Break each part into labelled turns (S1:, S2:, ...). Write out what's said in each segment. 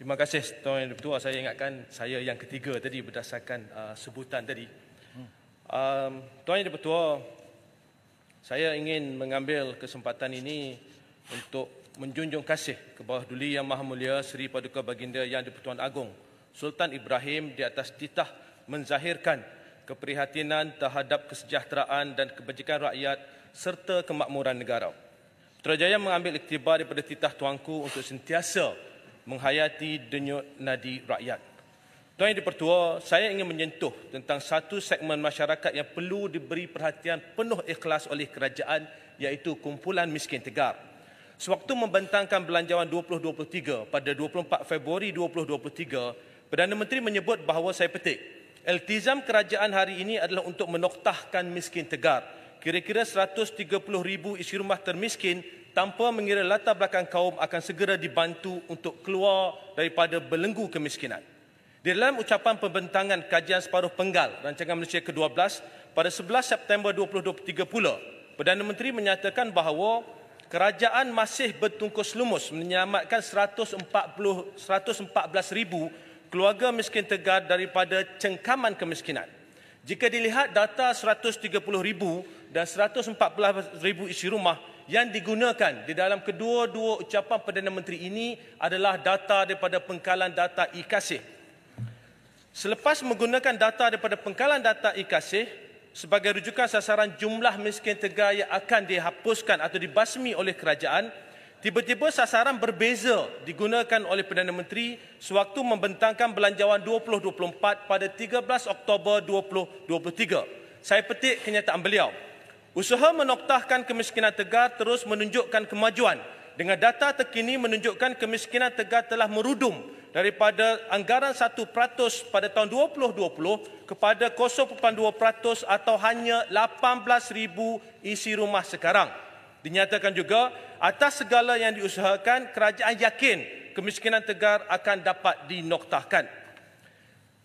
S1: Terima kasih Tuan Yang Ketua. Saya ingatkan saya yang ketiga tadi berdasarkan uh, sebutan tadi. Hmm. Um, Tuan Yang Ketua, saya ingin mengambil kesempatan ini untuk menjunjung kasih kepada Duli Yang Maha Mulia Seri Paduka Baginda Yang Dipertuan Agong Sultan Ibrahim di atas titah menzahirkan keprihatinan terhadap kesejahteraan dan kebajikan rakyat serta kemakmuran negara. Terjaya mengambil iktibar daripada titah tuanku untuk sentiasa menghayati denyut nadi rakyat. Tuan Yang Dipertua, saya ingin menyentuh tentang satu segmen masyarakat yang perlu diberi perhatian penuh ikhlas oleh kerajaan iaitu kumpulan miskin tegar. Sewaktu membentangkan belanjawan 2023 pada 24 Februari 2023, Perdana Menteri menyebut bahawa saya petik, Eltizam kerajaan hari ini adalah untuk menoktahkan miskin tegar. Kira-kira 130,000 isi rumah termiskin tanpa mengira latar belakang kaum akan segera dibantu untuk keluar daripada belenggu kemiskinan. Di dalam ucapan pembentangan kajian separuh penggal Rancangan Malaysia ke-12 pada 11 September 2023 pula, Perdana Menteri menyatakan bahawa kerajaan masih bertungkus lumus menyelamatkan 140, 114,000 keluarga miskin tegar daripada cengkaman kemiskinan. Jika dilihat data 130,000 dan 114,000 isi rumah yang digunakan di dalam kedua-dua ucapan Perdana Menteri ini adalah data daripada pengkalan data e Selepas menggunakan data daripada pengkalan data e sebagai rujukan sasaran jumlah miskin tegar yang akan dihapuskan atau dibasmi oleh kerajaan, tiba-tiba sasaran berbeza digunakan oleh Perdana Menteri sewaktu membentangkan belanjawan 2024 pada 13 Oktober 2023. Saya petik kenyataan beliau. Usaha menoktahkan kemiskinan tegar terus menunjukkan kemajuan. Dengan data terkini menunjukkan kemiskinan tegar telah merudum daripada anggaran 1% pada tahun 2020 kepada 0.2% atau hanya 18,000 isi rumah sekarang. Dinyatakan juga, atas segala yang diusahakan, kerajaan yakin kemiskinan tegar akan dapat dinoktahkan.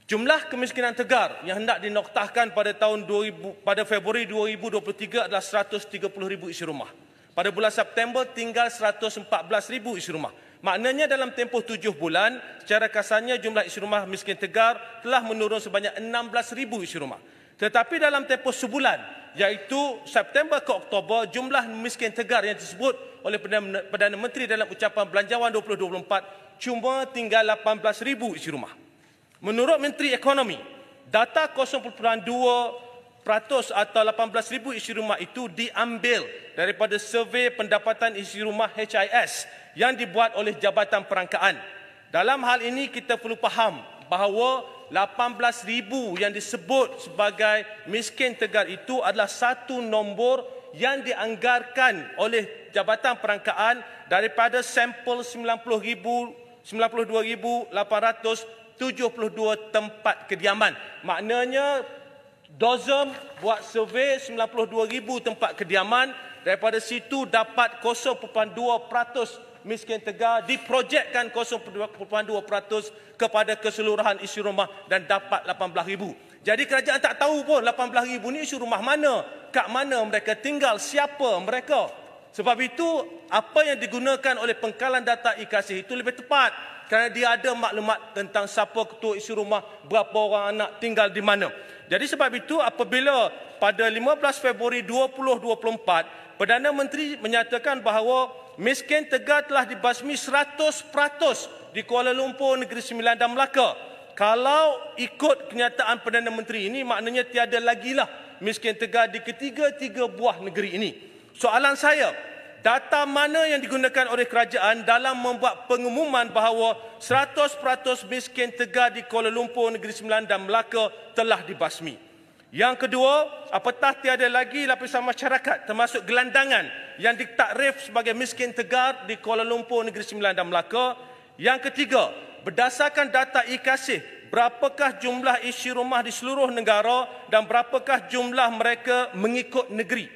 S1: Jumlah kemiskinan tegar yang hendak dinoktahkan pada tahun 2000, pada Februari 2023 adalah 130,000 isi rumah. Pada bulan September tinggal 114,000 isi rumah. Maknanya dalam tempoh tujuh bulan, secara kasarnya jumlah isi rumah miskin tegar telah menurun sebanyak 16,000 isi rumah. Tetapi dalam tempoh sebulan, iaitu September ke Oktober, jumlah miskin tegar yang disebut oleh Perdana Menteri dalam ucapan Belanjawan 2024 cuma tinggal 18,000 isi rumah. Menurut Menteri Ekonomi, data 0.2% atau 18,000 isi rumah itu diambil daripada survei pendapatan isi rumah HIS yang dibuat oleh Jabatan Perangkaan. Dalam hal ini, kita perlu faham bahawa 18,000 yang disebut sebagai miskin tegar itu adalah satu nombor yang dianggarkan oleh Jabatan Perangkaan daripada sampel 90,000 92,800 72 tempat kediaman. Maknanya Dozem buat survey 92,000 tempat kediaman daripada situ dapat 0.2% miskin tegar diprojekkan 0.2% kepada keseluruhan isi rumah dan dapat 18,000. Jadi kerajaan tak tahu pun 18,000 ni isi rumah mana, kat mana mereka tinggal, siapa mereka. Sebab itu apa yang digunakan oleh pengkalan data IKASI itu lebih tepat kerana dia ada maklumat tentang siapa ketua isi rumah, berapa orang anak tinggal di mana. Jadi sebab itu apabila pada 15 Februari 2024, Perdana Menteri menyatakan bahawa miskin tegar telah dibasmi 100% di Kuala Lumpur, Negeri Sembilan dan Melaka. Kalau ikut kenyataan Perdana Menteri ini maknanya tiada lagi lah miskin tegar di ketiga-tiga buah negeri ini. Soalan saya, data mana yang digunakan oleh kerajaan dalam membuat pengumuman bahawa 100% miskin tegar di Kuala Lumpur, Negeri Sembilan dan Melaka telah dibasmi. Yang kedua, apatah tiada lagi lapisan masyarakat termasuk gelandangan yang ditakrif sebagai miskin tegar di Kuala Lumpur, Negeri Sembilan dan Melaka. Yang ketiga, berdasarkan data e berapakah jumlah isi rumah di seluruh negara dan berapakah jumlah mereka mengikut negeri?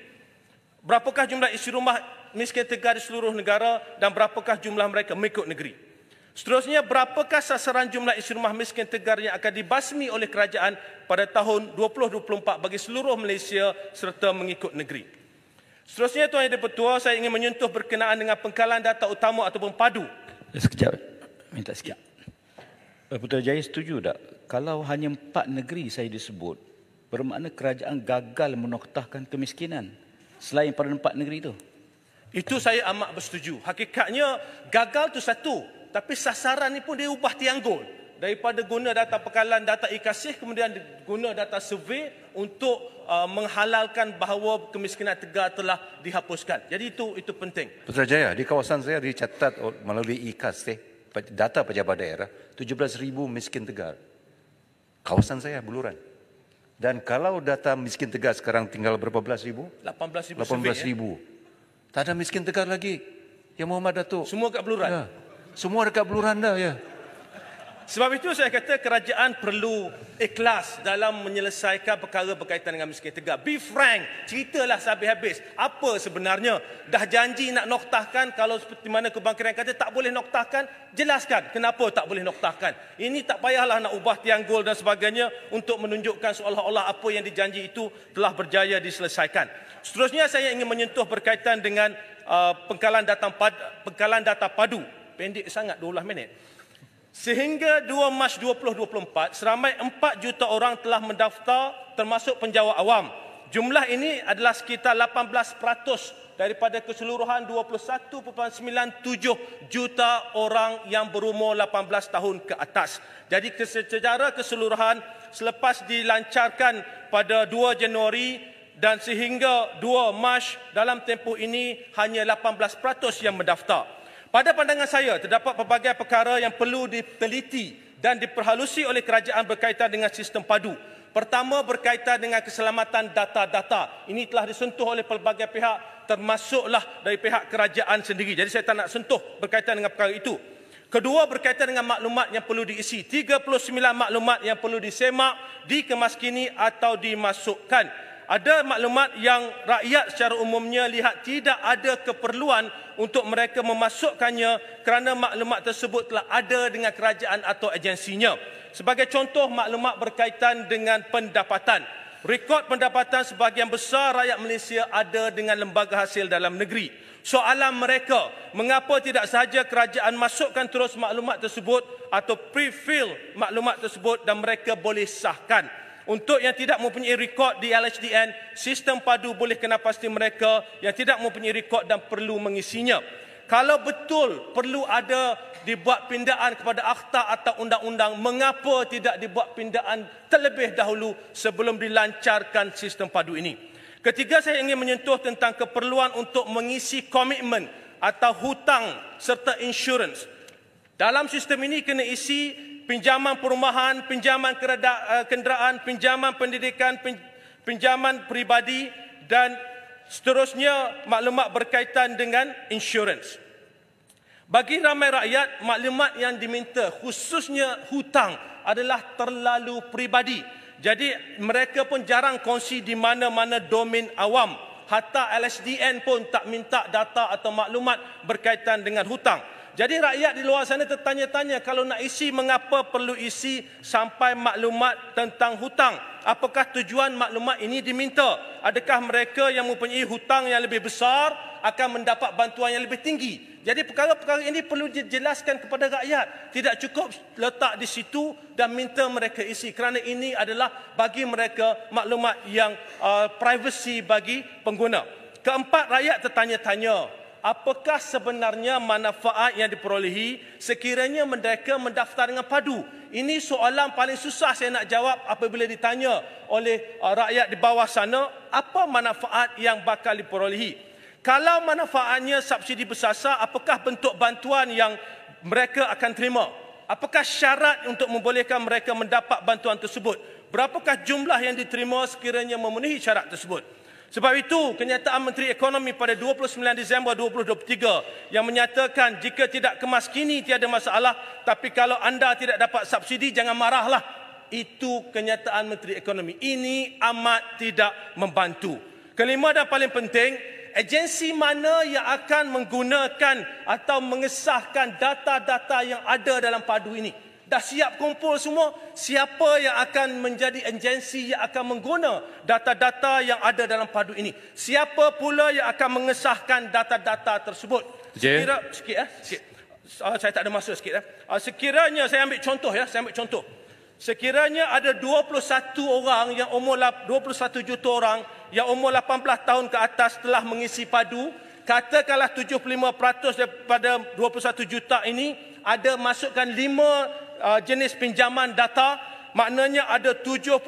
S1: Berapakah jumlah isi rumah miskin tegar di seluruh negara dan berapakah jumlah mereka mengikut negeri. Seterusnya, berapakah sasaran jumlah isi rumah miskin tegar yang akan dibasmi oleh kerajaan pada tahun 2024 bagi seluruh Malaysia serta mengikut negeri. Seterusnya, Tuan Yang Dipertua, saya ingin menyentuh berkenaan dengan pengkalan data utama ataupun padu. Eh, sekejap, minta sekejap. Eh, Putera Jaya setuju tak? Kalau hanya empat negeri saya disebut, bermakna kerajaan gagal menoktahkan kemiskinan selain pada empat negeri itu. Itu saya amat bersetuju. Hakikatnya gagal tu satu, tapi sasaran ni pun dia ubah tiang gol. Daripada guna data pekalan, data ikasih, kemudian guna data survei untuk uh, menghalalkan bahawa kemiskinan tegar telah dihapuskan. Jadi itu itu penting. Putra Jaya, di kawasan saya dicatat melalui ikasih, data pejabat daerah, 17 ribu miskin tegar. Kawasan saya, Buluran. Dan kalau data miskin tegar sekarang tinggal berapa belas ribu? 18 ribu. 18,000. Tak ada miskin tegar lagi. yang Muhammad Datuk. Semua kat Beluran? Ya. Semua dekat Beluran dah, ya. Sebab itu saya kata kerajaan perlu ikhlas dalam menyelesaikan perkara berkaitan dengan miskin tegak. Be frank, ceritalah sampai habis Apa sebenarnya? Dah janji nak noktahkan kalau seperti mana kebangkiran kata tak boleh noktahkan? Jelaskan kenapa tak boleh noktahkan. Ini tak payahlah nak ubah tiang gol dan sebagainya untuk menunjukkan seolah-olah apa yang dijanji itu telah berjaya diselesaikan. Seterusnya saya ingin menyentuh berkaitan dengan uh, pengkalan, data padu, pengkalan data padu. Pendek sangat 12 minit. Sehingga 2 Mac 2024, seramai 4 juta orang telah mendaftar termasuk penjawat awam. Jumlah ini adalah sekitar 18% daripada keseluruhan 21.97 juta orang yang berumur 18 tahun ke atas. Jadi secara keseluruhan selepas dilancarkan pada 2 Januari dan sehingga 2 Mac dalam tempoh ini hanya 18% yang mendaftar. Pada pandangan saya, terdapat pelbagai perkara yang perlu diteliti dan diperhalusi oleh kerajaan berkaitan dengan sistem padu. Pertama, berkaitan dengan keselamatan data-data. Ini telah disentuh oleh pelbagai pihak, termasuklah dari pihak kerajaan sendiri. Jadi saya tak nak sentuh berkaitan dengan perkara itu. Kedua, berkaitan dengan maklumat yang perlu diisi. 39 maklumat yang perlu disemak, dikemaskini atau dimasukkan. Ada maklumat yang rakyat secara umumnya lihat tidak ada keperluan untuk mereka memasukkannya kerana maklumat tersebut telah ada dengan kerajaan atau agensinya. Sebagai contoh maklumat berkaitan dengan pendapatan. Rekod pendapatan sebahagian besar rakyat Malaysia ada dengan lembaga hasil dalam negeri. Soalan mereka, mengapa tidak sahaja kerajaan masukkan terus maklumat tersebut atau pre-fill maklumat tersebut dan mereka boleh sahkan. Untuk yang tidak mempunyai rekod di LHDN, sistem padu boleh kena pasti mereka yang tidak mempunyai rekod dan perlu mengisinya. Kalau betul perlu ada dibuat pindaan kepada akta atau undang-undang, mengapa tidak dibuat pindaan terlebih dahulu sebelum dilancarkan sistem padu ini? Ketiga, saya ingin menyentuh tentang keperluan untuk mengisi komitmen atau hutang serta insurans. Dalam sistem ini kena isi pinjaman perumahan, pinjaman eh, kenderaan, pinjaman pendidikan, pinjaman peribadi dan seterusnya maklumat berkaitan dengan insurans. Bagi ramai rakyat, maklumat yang diminta khususnya hutang adalah terlalu peribadi. Jadi mereka pun jarang kongsi di mana-mana domain awam. Hatta LSDN pun tak minta data atau maklumat berkaitan dengan hutang. Jadi rakyat di luar sana tertanya-tanya kalau nak isi mengapa perlu isi sampai maklumat tentang hutang. Apakah tujuan maklumat ini diminta? Adakah mereka yang mempunyai hutang yang lebih besar akan mendapat bantuan yang lebih tinggi? Jadi perkara-perkara ini perlu dijelaskan kepada rakyat. Tidak cukup letak di situ dan minta mereka isi kerana ini adalah bagi mereka maklumat yang uh, privacy bagi pengguna. Keempat rakyat tertanya-tanya apakah sebenarnya manfaat yang diperolehi sekiranya mereka mendaftar dengan padu? Ini soalan paling susah saya nak jawab apabila ditanya oleh uh, rakyat di bawah sana, apa manfaat yang bakal diperolehi? Kalau manfaatnya subsidi bersasar, apakah bentuk bantuan yang mereka akan terima? Apakah syarat untuk membolehkan mereka mendapat bantuan tersebut? Berapakah jumlah yang diterima sekiranya memenuhi syarat tersebut? Sebab itu, kenyataan Menteri Ekonomi pada 29 Disember 2023 yang menyatakan jika tidak kemas kini tiada masalah, tapi kalau anda tidak dapat subsidi jangan marahlah. Itu kenyataan Menteri Ekonomi. Ini amat tidak membantu. Kelima dan paling penting, agensi mana yang akan menggunakan atau mengesahkan data-data yang ada dalam padu ini? dah siap kumpul semua, siapa yang akan menjadi agensi yang akan mengguna data-data yang ada dalam padu ini? Siapa pula yang akan mengesahkan data-data tersebut? Sekira, sikit ya, sikit. Uh, saya tak ada masa sikit ya. Uh, sekiranya saya ambil contoh ya, saya ambil contoh. Sekiranya ada 21 orang yang umur 21 juta orang yang umur 18 tahun ke atas telah mengisi padu, katakanlah 75% daripada 21 juta ini ada masukkan lima uh, jenis pinjaman data maknanya ada 78.75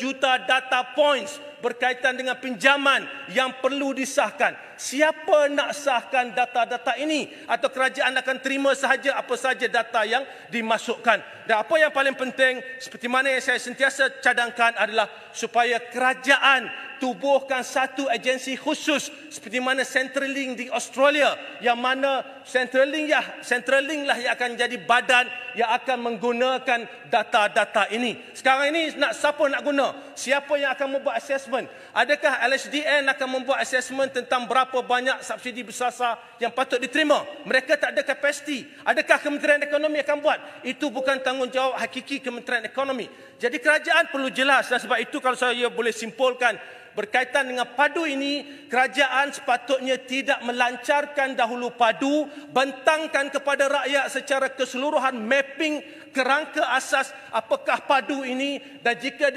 S1: juta data points berkaitan dengan pinjaman yang perlu disahkan. Siapa nak sahkan data-data ini atau kerajaan akan terima sahaja apa sahaja data yang dimasukkan. Dan apa yang paling penting seperti mana yang saya sentiasa cadangkan adalah supaya kerajaan tubuhkan satu agensi khusus seperti mana Central Link di Australia yang mana Central Link ya Central Link lah yang akan jadi badan yang akan menggunakan data-data ini. Sekarang ini nak siapa nak guna? Siapa yang akan membuat assessment? Adakah LHDN akan membuat assessment tentang berapa banyak subsidi besar-besar yang patut diterima? Mereka tak ada kapasiti. Adakah Kementerian Ekonomi akan buat? Itu bukan tanggungjawab hakiki Kementerian Ekonomi. Jadi kerajaan perlu jelas dan sebab itu kalau saya boleh simpulkan Berkaitan dengan padu ini, kerajaan sepatutnya tidak melancarkan dahulu padu, bentangkan kepada rakyat secara keseluruhan map mapping kerangka asas apakah padu ini dan jika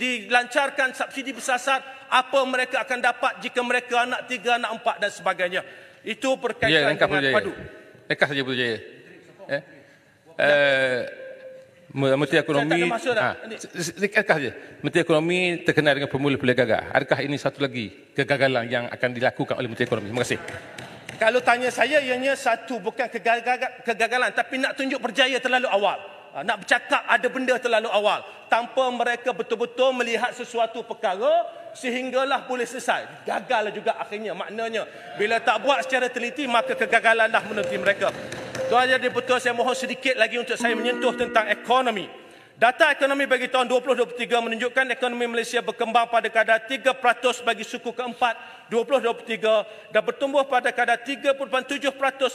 S1: dilancarkan subsidi bersasar apa mereka akan dapat jika mereka anak tiga, anak empat dan sebagainya. Itu berkaitan ya, dengan Putujaya. padu. Lengkap saja Putu Jaya. Eh? Uh, Menteri Ekonomi Saya ha, saja. Menteri Ekonomi terkenal dengan pemula-pemula gagal Adakah ini satu lagi kegagalan yang akan dilakukan oleh Menteri Ekonomi Terima kasih kalau tanya saya ianya satu bukan kegagalan, kegagalan tapi nak tunjuk berjaya terlalu awal ha, nak bercakap ada benda terlalu awal tanpa mereka betul-betul melihat sesuatu perkara sehinggalah boleh selesai gagal juga akhirnya maknanya bila tak buat secara teliti maka kegagalan dah menanti mereka itu saja diputus saya mohon sedikit lagi untuk saya menyentuh tentang ekonomi Data ekonomi bagi tahun 2023 menunjukkan ekonomi Malaysia berkembang pada kadar 3% bagi suku keempat 2023 dan bertumbuh pada kadar 3.7%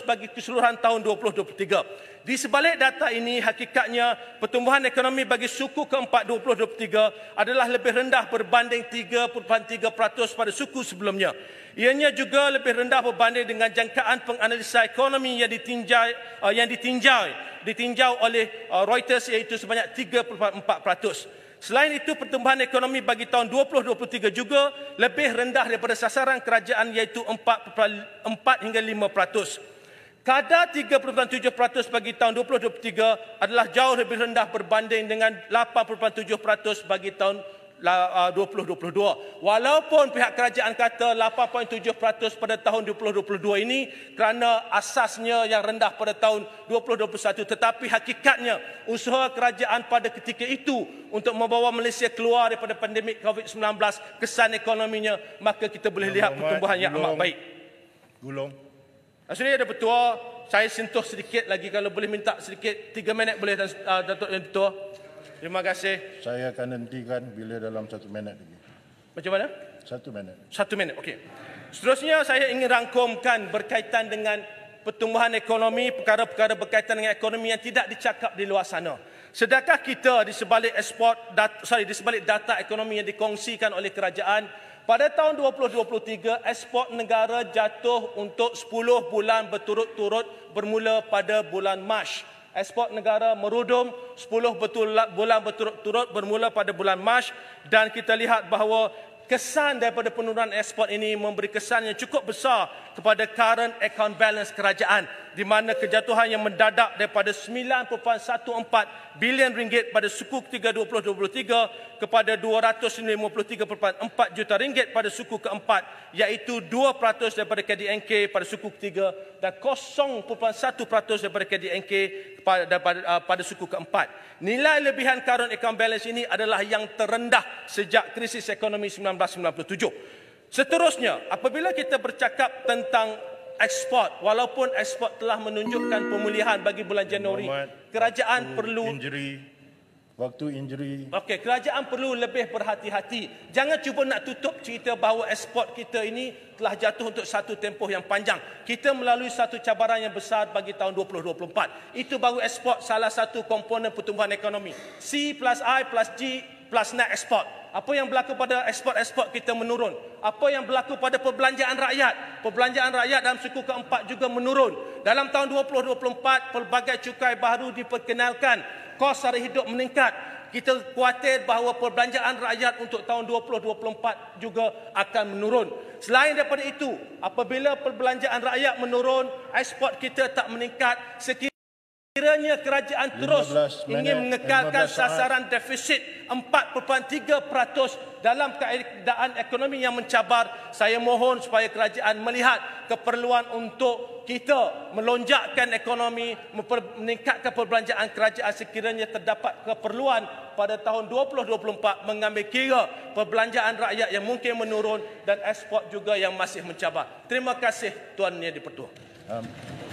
S1: bagi keseluruhan tahun 2023. Di sebalik data ini, hakikatnya pertumbuhan ekonomi bagi suku keempat 2023 adalah lebih rendah berbanding 3.3% pada suku sebelumnya. Ianya juga lebih rendah berbanding dengan jangkaan penganalisa ekonomi yang ditinjau uh, yang ditinjau ditinjau oleh uh, Reuters iaitu sebanyak 3.4%. Selain itu, pertumbuhan ekonomi bagi tahun 2023 juga lebih rendah daripada sasaran kerajaan iaitu 4 hingga 5 peratus. Kadar 3.7 peratus bagi tahun 2023 adalah jauh lebih rendah berbanding dengan 8.7 peratus bagi tahun 2022. 2022. Ah, Walaupun pihak kerajaan kata 8.7% pada tahun 2022 ini kerana asasnya yang rendah pada tahun 2021 tetapi hakikatnya usaha kerajaan pada ketika itu untuk membawa Malaysia keluar daripada pandemik COVID-19 kesan ekonominya maka kita boleh lihat pertumbuhan yang amat baik. Gulung. Asli ah, ada petua saya sentuh sedikit lagi kalau boleh minta sedikit 3 minit boleh ah, Datuk yang Ketua. Terima kasih. Saya akan hentikan bila dalam satu minit lagi. Macam mana? Satu minit. Satu minit, okey. Seterusnya saya ingin rangkumkan berkaitan dengan pertumbuhan ekonomi, perkara-perkara berkaitan dengan ekonomi yang tidak dicakap di luar sana. Sedangkan kita di sebalik ekspor, sorry, di sebalik data ekonomi yang dikongsikan oleh kerajaan, pada tahun 2023, ekspor negara jatuh untuk 10 bulan berturut-turut bermula pada bulan Mac ekspor negara merudum 10 betul bulan berturut-turut bermula pada bulan Mac dan kita lihat bahawa kesan daripada penurunan ekspor ini memberi kesan yang cukup besar kepada current account balance kerajaan di mana kejatuhan yang mendadak daripada 9.14 bilion ringgit pada suku ketiga 2023 kepada 253.4 juta ringgit pada suku keempat iaitu 2% daripada KDNK pada suku ketiga dan 0.1% daripada KDNK pada, pada, uh, pada suku keempat. Nilai lebihan current account balance ini adalah yang terendah sejak krisis ekonomi 1997. Seterusnya, apabila kita bercakap tentang ekspor walaupun ekspor telah menunjukkan pemulihan bagi bulan Januari kerajaan perlu injury. waktu injury okey kerajaan perlu lebih berhati-hati jangan cuba nak tutup cerita bahawa ekspor kita ini telah jatuh untuk satu tempoh yang panjang kita melalui satu cabaran yang besar bagi tahun 2024 itu baru ekspor salah satu komponen pertumbuhan ekonomi C plus I plus G plus net export. Apa yang berlaku pada ekspor-ekspor kita menurun. Apa yang berlaku pada perbelanjaan rakyat. Perbelanjaan rakyat dalam suku keempat juga menurun. Dalam tahun 2024, pelbagai cukai baru diperkenalkan. Kos hari hidup meningkat. Kita khawatir bahawa perbelanjaan rakyat untuk tahun 2024 juga akan menurun. Selain daripada itu, apabila perbelanjaan rakyat menurun, ekspor kita tak meningkat. Sekiranya Kiranya kerajaan terus ingin mengekalkan sasaran defisit 4.3% dalam keadaan ekonomi yang mencabar, saya mohon supaya kerajaan melihat keperluan untuk kita melonjakkan ekonomi, meningkatkan perbelanjaan kerajaan sekiranya terdapat keperluan pada tahun 2024 mengambil kira perbelanjaan rakyat yang mungkin menurun dan ekspor juga yang masih mencabar. Terima kasih Tuan Yang Dipertua. Um.